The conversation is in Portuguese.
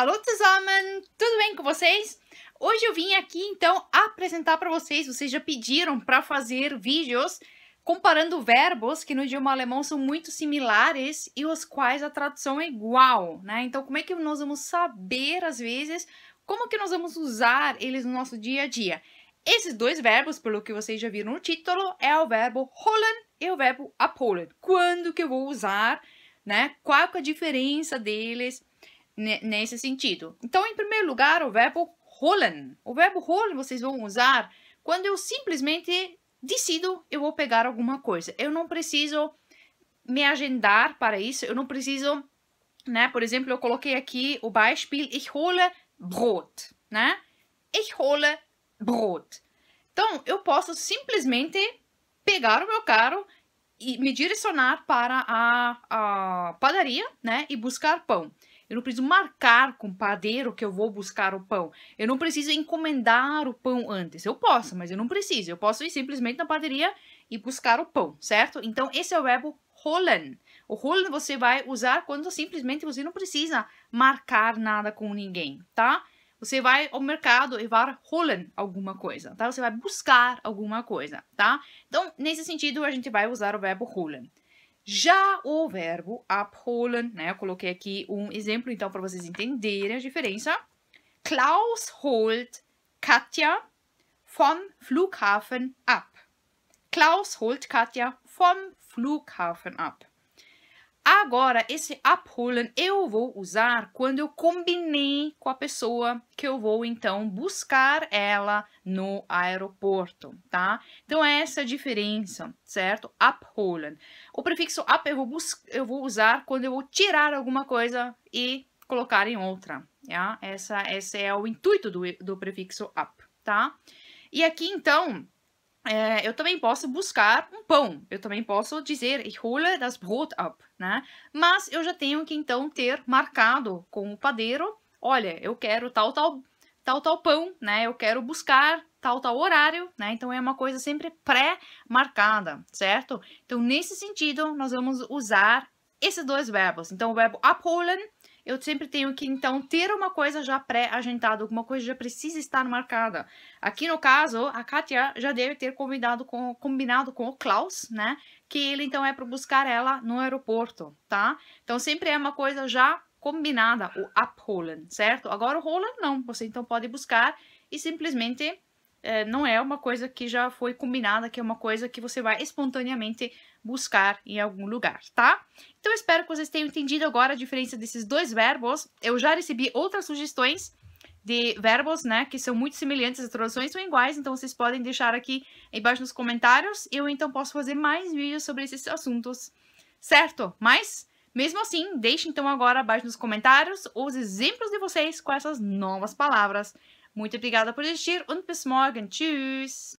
Alô, tesouros! tudo bem com vocês? Hoje eu vim aqui então apresentar para vocês, vocês já pediram para fazer vídeos comparando verbos que no idioma alemão são muito similares e os quais a tradução é igual, né? Então como é que nós vamos saber às vezes como que nós vamos usar eles no nosso dia a dia? Esses dois verbos, pelo que vocês já viram no título, é o verbo holen e o verbo abholen. Quando que eu vou usar, né? Qual é a diferença deles? nesse sentido. Então, em primeiro lugar, o verbo rolen. O verbo rolen vocês vão usar quando eu simplesmente decido eu vou pegar alguma coisa. Eu não preciso me agendar para isso, eu não preciso, né? Por exemplo, eu coloquei aqui o Beispiel ich hole Brot, né? Ich hole Brot. Então, eu posso simplesmente pegar o meu carro e me direcionar para a, a padaria, né? E buscar pão. Eu não preciso marcar com o padeiro que eu vou buscar o pão. Eu não preciso encomendar o pão antes. Eu posso, mas eu não preciso. Eu posso ir simplesmente na padaria e buscar o pão, certo? Então, esse é o verbo holen. O holen você vai usar quando simplesmente você não precisa marcar nada com ninguém, tá? Você vai ao mercado e vai holen alguma coisa, tá? Você vai buscar alguma coisa, tá? Então, nesse sentido, a gente vai usar o verbo holen. Já o verbo abholen, né? Eu coloquei aqui um exemplo, então, para vocês entenderem a diferença. Klaus holt Katja vom Flughafen ab. Klaus holt Katja vom Flughafen ab. Agora, esse abholen eu vou usar quando eu combinei com a pessoa que eu vou então buscar ela no aeroporto, tá? Então, é essa é a diferença, certo? Abholen. O prefixo up eu vou, eu vou usar quando eu vou tirar alguma coisa e colocar em outra, é Essa, esse é o intuito do, do prefixo up, tá? E aqui, então, é, eu também posso buscar um pão, eu também posso dizer ich hole das Brot ab, né? Mas eu já tenho que então ter marcado com o padeiro, olha, eu quero tal tal tal tal pão, né? Eu quero buscar tal tal horário, né? Então é uma coisa sempre pré-marcada, certo? Então nesse sentido nós vamos usar esses dois verbos. Então o verbo abholen eu sempre tenho que, então, ter uma coisa já pré-agendada, alguma coisa já precisa estar marcada. Aqui no caso, a Katia já deve ter combinado com, combinado com o Klaus, né? Que ele, então, é para buscar ela no aeroporto, tá? Então, sempre é uma coisa já combinada, o abholen, certo? Agora, o holen não, você, então, pode buscar e simplesmente é, não é uma coisa que já foi combinada, que é uma coisa que você vai espontaneamente buscar em algum lugar, tá? Então espero que vocês tenham entendido agora a diferença desses dois verbos. Eu já recebi outras sugestões de verbos, né, que são muito semelhantes, as traduções são iguais, então vocês podem deixar aqui embaixo nos comentários. Eu então posso fazer mais vídeos sobre esses assuntos, certo? Mas mesmo assim, deixe então agora abaixo nos comentários os exemplos de vocês com essas novas palavras. Muito obrigada por assistir und bis morgen. Tschüss!